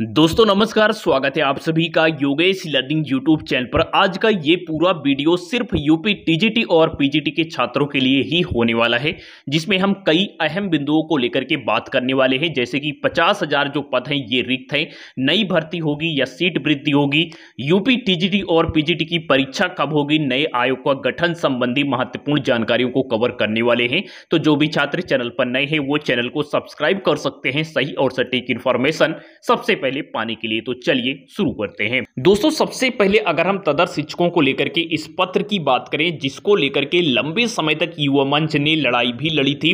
दोस्तों नमस्कार स्वागत है आप सभी का योगेश लर्निंग यूट्यूब चैनल पर आज का ये पूरा वीडियो सिर्फ यूपी टीजीटी और पीजीटी के छात्रों के लिए ही होने वाला है जिसमें हम कई अहम बिंदुओं को लेकर के बात करने वाले हैं जैसे कि पचास हजार जो पद हैं ये रिक्त हैं नई भर्ती होगी या सीट वृद्धि होगी यूपी टीजीटी और पीजीटी की परीक्षा कब होगी नए आयोग का गठन संबंधी महत्वपूर्ण जानकारियों को कवर करने वाले हैं तो जो भी छात्र चैनल पर नए हैं वो चैनल को सब्सक्राइब कर सकते हैं सही और सटीक इन्फॉर्मेशन सबसे पहले पहले पाने के लिए तो चलिए शुरू करते हैं दोस्तों सबसे पहले अगर हम तदर शिक्षकों को लेकर के इस पत्र की बात करें जिसको लेकर के लंबे समय तक युवा मंच ने लड़ाई भी लड़ी थी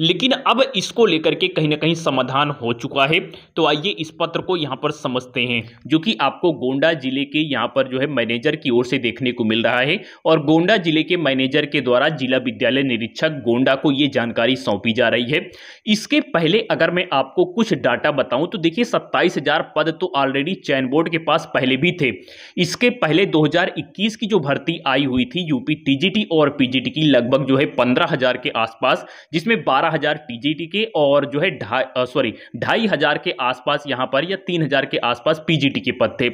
लेकिन अब इसको लेकर के कहीं ना कहीं समाधान हो चुका है तो आइए इस पत्र को यहाँ पर समझते हैं जो कि आपको गोंडा जिले के यहाँ पर जो है मैनेजर की ओर से देखने को मिल रहा है और गोंडा जिले के मैनेजर के द्वारा जिला विद्यालय निरीक्षक गोंडा को ये जानकारी सौंपी जा रही है इसके पहले अगर मैं आपको कुछ डाटा बताऊं तो देखिए सत्ताईस पद तो ऑलरेडी चयन बोर्ड के पास पहले भी थे इसके पहले दो की जो भर्ती आई हुई थी यूपी टी और पी की लगभग जो है पंद्रह के आसपास जिसमें बारह बारह हज़ार टी के और जो है ढाई सॉरी ढाई हज़ार के आसपास यहां पर या तीन हज़ार के आसपास पीजीटी के पद थे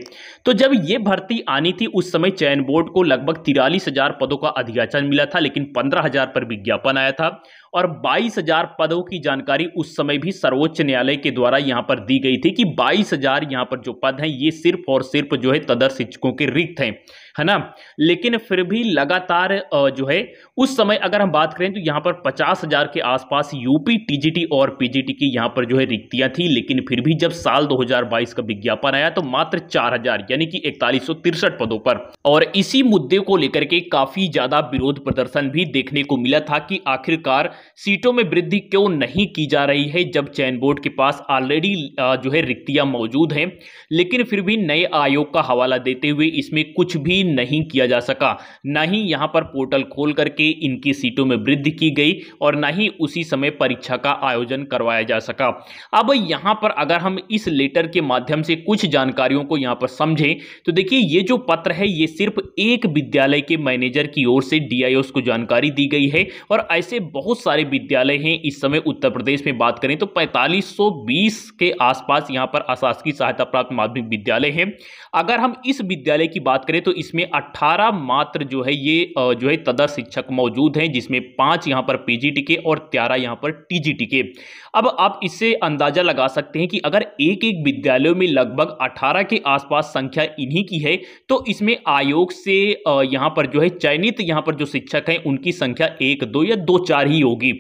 तो जब ये भर्ती आनी थी उस समय चयन बोर्ड को लगभग तिरालीस हज़ार पदों का अधियाचन मिला था लेकिन पंद्रह हज़ार पर विज्ञापन आया था और बाईस हज़ार पदों की जानकारी उस समय भी सर्वोच्च न्यायालय के द्वारा यहां पर दी गई थी कि बाईस हज़ार यहाँ पर जो पद हैं ये सिर्फ और सिर्फ जो है तदर शिक्षकों के रिक्त हैं है ना लेकिन फिर भी लगातार जो है उस समय अगर हम बात करें तो यहाँ पर पचास हजार के आसपास यूपी टीजीटी और पीजीटी की यहाँ पर जो है रिक्तियां थी लेकिन फिर भी जब साल 2022 का विज्ञापन आया तो मात्र चार हजार यानी कि इकतालीस पदों पर और इसी मुद्दे को लेकर के काफी ज्यादा विरोध प्रदर्शन भी देखने को मिला था कि आखिरकार सीटों में वृद्धि क्यों नहीं की जा रही है जब चयन बोर्ड के पास ऑलरेडी जो है रिक्तियां मौजूद हैं लेकिन फिर भी नए आयोग का हवाला देते हुए इसमें कुछ भी नहीं किया जा सका ना ही यहाँ पर पोर्टल खोल करके इनकी सीटों में वृद्धि की गई और ना ही उसी समय परीक्षा का आयोजन करवाया जा सका अब यहाँ पर अगर हम इस लेटर के माध्यम से कुछ जानकारियों को यहाँ पर समझें तो देखिए ये जो पत्र है ये सिर्फ एक विद्यालय के मैनेजर की ओर से डीआईओस को जानकारी दी गई है और ऐसे बहुत सारे विद्यालय हैं इस समय उत्तर प्रदेश में बात करें तो पैंतालीस के आसपास यहाँ पर अशासकीय सहायता प्राप्त माध्यमिक विद्यालय हैं अगर हम इस विद्यालय की बात करें तो इसमें जिसमें 18 मात्र जो है ये जो है तदर शिक्षक मौजूद हैं जिसमें पांच यहाँ पर पीजीटी के और त्यारह यहाँ पर टीजीटी के अब आप इससे अंदाजा लगा सकते हैं कि अगर एक एक विद्यालयों में लगभग 18 के आसपास संख्या इन्हीं की है तो इसमें आयोग से यहाँ पर जो है चयनित यहाँ पर जो शिक्षक हैं उनकी संख्या एक दो या दो चार ही होगी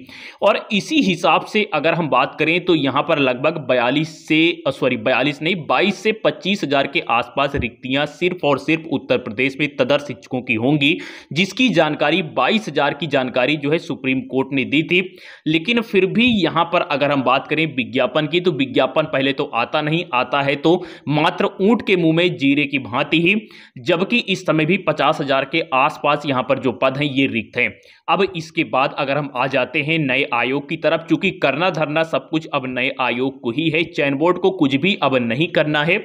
और इसी हिसाब से अगर हम बात करें तो यहाँ पर लगभग बयालीस से सॉरी बयालीस नहीं बाईस से पच्चीस के आसपास रिक्तियाँ सिर्फ और सिर्फ उत्तर प्रदेश प्रदेश में तदर शिक्षकों की होंगी जिसकी जानकारी 22,000 की जानकारी जो है सुप्रीम कोर्ट ने दी थी लेकिन फिर भी यहां पर अगर हम बात करें विज्ञापन की तो विज्ञापन पहले तो आता नहीं आता है तो मात्र ऊंट के मुंह में जीरे की भांति ही जबकि इस समय भी पचास के आसपास यहां पर जो पद हैं ये रिक्त हैं अब इसके बाद अगर हम आ जाते हैं नए आयोग की तरफ चूंकि करना धरना सब कुछ अब नए आयोग को ही है चयन बोर्ड को कुछ भी अब नहीं करना है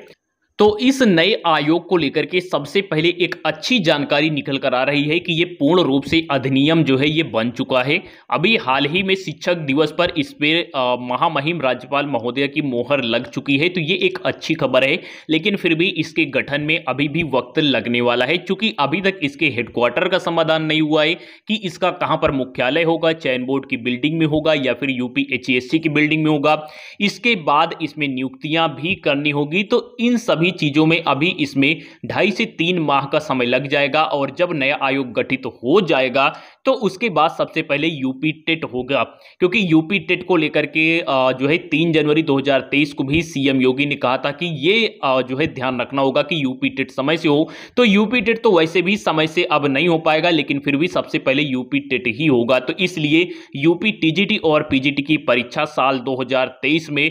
तो इस नए आयोग को लेकर के सबसे पहले एक अच्छी जानकारी निकल कर आ रही है कि ये पूर्ण रूप से अधिनियम जो है ये बन चुका है अभी हाल ही में शिक्षक दिवस पर इस पर महामहिम राज्यपाल महोदय की मोहर लग चुकी है तो ये एक अच्छी खबर है लेकिन फिर भी इसके गठन में अभी भी वक्त लगने वाला है चूंकि अभी तक इसके हेडक्वार्टर का समाधान नहीं हुआ है कि इसका कहाँ पर मुख्यालय होगा चयन बोर्ड की बिल्डिंग में होगा या फिर यूपी एच की बिल्डिंग में होगा इसके बाद इसमें नियुक्तियाँ भी करनी होगी तो इन सभी सभी चीज़ों में अभी इसमें ढाई से तीन माह का समय लग जाएगा और जब नया आयोग गठित तो हो जाएगा तो उसके बाद सबसे पहले यूपी टेट होगा क्योंकि यूपी टेट को लेकर के जो है तीन जनवरी 2023 को भी सीएम योगी ने कहा था कि ये जो है ध्यान रखना होगा कि यूपी टेट समय से हो तो यूपी टेट तो वैसे भी समय से अब नहीं हो पाएगा लेकिन फिर भी सबसे पहले यूपी टेट ही होगा तो इसलिए यूपी टीजीटी और पीजीटी की परीक्षा साल 2023 में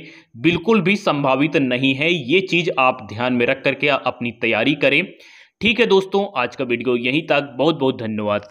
बिल्कुल भी संभावित नहीं है ये चीज आप ध्यान ध्यान में रख करके अपनी तैयारी करें ठीक है दोस्तों आज का वीडियो यहीं तक बहुत बहुत धन्यवाद